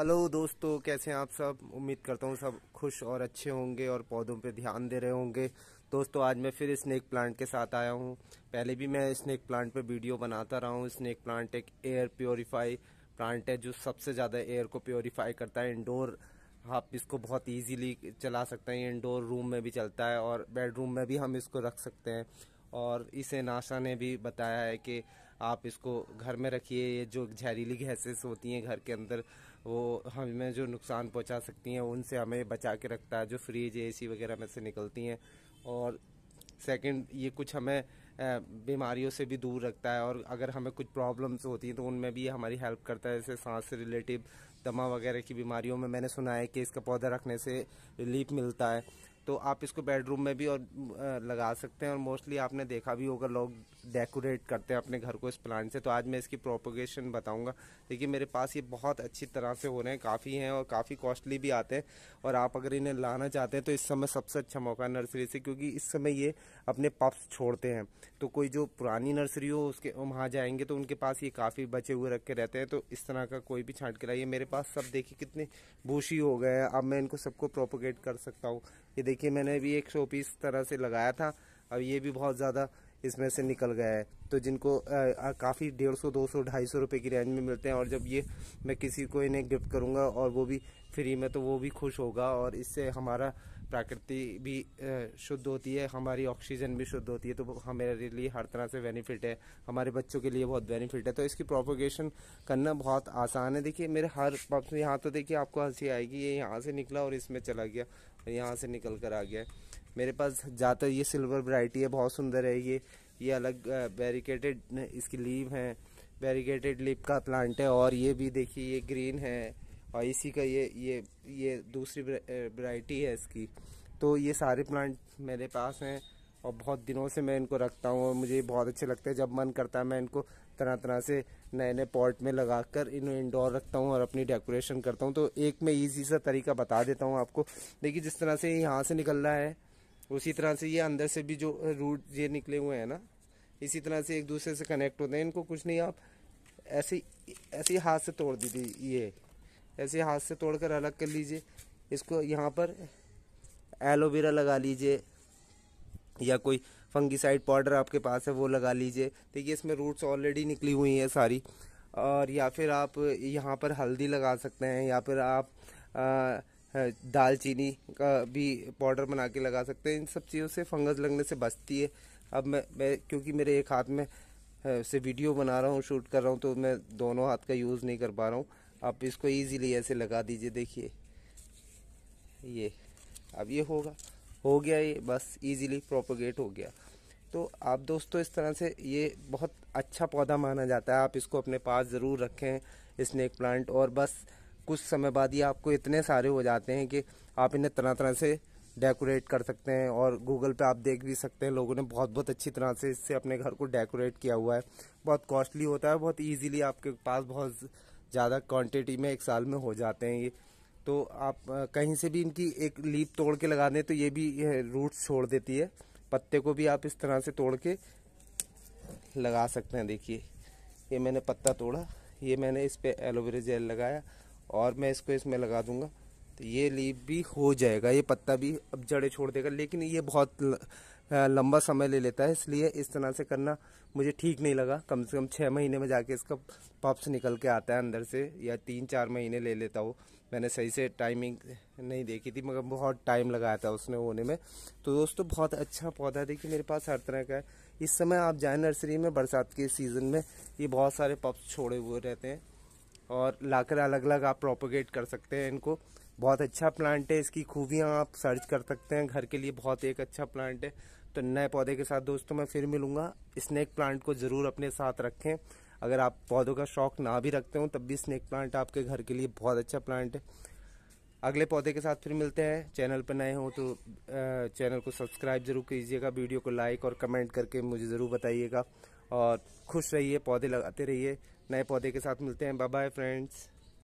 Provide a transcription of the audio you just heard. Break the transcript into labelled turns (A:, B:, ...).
A: hello दोस्तों कैसे हैं आप सब उम्मीद करता हूँ सब खुश और अच्छे होंगे और पौधों पे ध्यान दे रहे होंगे दोस्तों आज मैं फिर स्नैक प्लांट के साथ आया हूँ पहले भी मैं स्नैक प्लांट पे वीडियो बनाता रहा हूँ स्नैक प्लांट एक एयर प्योरीफाई प्लांट है जो सबसे ज़्यादा एयर को प्योरीफाई करता है इंडोर आप इसको बहुत ईजीली चला सकते हैं इनडोर रूम में भी चलता है और बेडरूम में भी हम इसको रख सकते हैं और इसे नासा ने भी बताया है कि आप इसको घर में रखिए ये जो जहरीली गैसेस होती हैं घर के अंदर वो हमें जो नुकसान पहुंचा सकती हैं उनसे हमें बचा के रखता है जो फ्रिज एसी वगैरह में से निकलती हैं और सेकंड ये कुछ हमें बीमारियों से भी दूर रखता है और अगर हमें कुछ प्रॉब्लम्स होती हैं तो उनमें भी हमारी हेल्प करता है जैसे सांस से रिलेटिव दमा वगैरह की बीमारियों में मैंने सुना है कि इसका पौधा रखने से रिलीफ मिलता है तो आप इसको बेडरूम में भी और लगा सकते हैं और मोस्टली आपने देखा भी होगा लोग डेकोरेट करते हैं अपने घर को इस प्लांट से तो आज मैं इसकी प्रोपोगेशन बताऊंगा देखिए मेरे पास ये बहुत अच्छी तरह से हो रहे हैं काफ़ी हैं और काफ़ी कॉस्टली भी आते हैं और आप अगर इन्हें लाना चाहते हैं तो इस समय सबसे अच्छा मौका है नर्सरी से क्योंकि इस समय ये अपने पप्स छोड़ते हैं तो कोई जो पुरानी नर्सरी हो उसके वहाँ जाएंगे तो उनके पास ये काफ़ी बचे हुए रख के रहते हैं तो इस तरह का कोई भी छाट के लाइए मेरे पास सब देखिए कितने भूषी हो गए हैं अब मैं इनको सबको प्रोपोगेट कर सकता हूँ ये देखिए मैंने भी एक शो पीस तरह से लगाया था अब ये भी बहुत ज़्यादा इसमें से निकल गया है तो जिनको काफ़ी डेढ़ सौ दो सौ ढाई सौ रुपये की रेंज में मिलते हैं और जब ये मैं किसी को इन्हें गिफ्ट करूँगा और वो भी फ्री में तो वो भी खुश होगा और इससे हमारा प्रकृति भी शुद्ध होती है हमारी ऑक्सीजन भी शुद्ध होती है तो हमारे लिए हर तरह से बेनिफिट है हमारे बच्चों के लिए बहुत बेनिफिट है तो इसकी प्रोपोगेशन करना बहुत आसान है देखिए मेरे हर पक्ष यहाँ तो देखिए आपको हंसी आएगी ये यहाँ से निकला और इसमें चला गया और यहाँ से निकल कर आ गया मेरे पास ज़्यादातर ये सिल्वर वरायटी है बहुत सुंदर है ये ये अलग बैरिकेटेड इसकी लीव है बैरिकेटेड लीव का प्लांट है और ये भी देखिए ये ग्रीन है और इसी का ये ये ये दूसरी वैरायटी है इसकी तो ये सारे प्लांट मेरे पास हैं और बहुत दिनों से मैं इनको रखता हूँ और मुझे बहुत अच्छे लगते हैं जब मन करता है मैं इनको तरह तरह से नए नए पॉट में लगा कर इन्हें इंडोर रखता हूँ और अपनी डेकोरेशन करता हूँ तो एक मैं ईजी सा तरीका बता देता हूँ आपको देखिए जिस तरह से यहाँ से निकल रहा है उसी तरह से ये अंदर से भी जो रूट ये निकले हुए हैं ना इसी तरह से एक दूसरे से कनेक्ट होते हैं इनको कुछ नहीं आप ऐसे ऐसे हाथ से तोड़ दीजिए ये ऐसे हाथ से तोड़कर अलग कर लीजिए इसको यहाँ पर एलोवेरा लगा लीजिए या कोई फंगीसाइड पाउडर आपके पास है वो लगा लीजिए देखिए इसमें रूट्स ऑलरेडी निकली हुई हैं सारी और या फिर आप यहाँ पर हल्दी लगा सकते हैं या फिर आप दालचीनी का भी पाउडर बना के लगा सकते हैं इन सब चीज़ों से फंगस लगने से बचती है अब मैं मैं क्योंकि मेरे एक हाथ में से वीडियो बना रहा हूँ शूट कर रहा हूँ तो मैं दोनों हाथ का यूज़ नहीं कर पा रहा हूँ आप इसको इजीली ऐसे लगा दीजिए देखिए ये अब ये होगा हो गया ये बस इजीली प्रोपोगेट हो गया तो आप दोस्तों इस तरह से ये बहुत अच्छा पौधा माना जाता है आप इसको अपने पास ज़रूर रखें स्नैक प्लांट और बस कुछ समय बाद ही आपको इतने सारे हो जाते हैं कि आप इन्हें तरह तरह से डेकोरेट कर सकते हैं और गूगल पे आप देख भी सकते हैं लोगों ने बहुत बहुत अच्छी तरह से इससे अपने घर को डेकोरेट किया हुआ है बहुत कॉस्टली होता है बहुत इजीली आपके पास बहुत ज़्यादा क्वांटिटी में एक साल में हो जाते हैं ये तो आप कहीं से भी इनकी एक लीप तोड़ के लगा दें तो ये भी रूट्स छोड़ देती है पत्ते को भी आप इस तरह से तोड़ के लगा सकते हैं देखिए ये मैंने पत्ता तोड़ा ये मैंने इस पर एलोवेरा जेल लगाया और मैं इसको इसमें लगा दूंगा तो ये लीप भी हो जाएगा ये पत्ता भी अब जड़े छोड़ देगा लेकिन ये बहुत लंबा समय ले लेता है इसलिए इस तरह से करना मुझे ठीक नहीं लगा कम से कम छः महीने में जाके इसका पप्स निकल के आता है अंदर से या तीन चार महीने ले लेता हो मैंने सही से टाइमिंग नहीं देखी थी मगर बहुत टाइम लगाया था उसने होने में तो दोस्तों बहुत अच्छा पौधा देखिए मेरे पास हर तरह का है इस समय आप जाए नर्सरी में बरसात के सीज़न में ये बहुत सारे पप्स छोड़े हुए रहते हैं और लाकर अलग अलग आप प्रोपोगेट कर सकते हैं इनको बहुत अच्छा प्लांट है इसकी खूबियाँ आप सर्च कर सकते हैं घर के लिए बहुत एक अच्छा प्लांट है तो नए पौधे के साथ दोस्तों मैं फिर मिलूंगा स्नैक प्लांट को ज़रूर अपने साथ रखें अगर आप पौधों का शौक ना भी रखते हो तब भी स्नैक प्लांट आपके घर के लिए बहुत अच्छा प्लांट है अगले पौधे के साथ फिर मिलते हैं चैनल पर नए हों तो चैनल को सब्सक्राइब जरूर कीजिएगा वीडियो को लाइक और कमेंट करके मुझे ज़रूर बताइएगा और खुश रहिए पौधे लगाते रहिए नए पौधे के साथ मिलते हैं बाय बाय फ्रेंड्स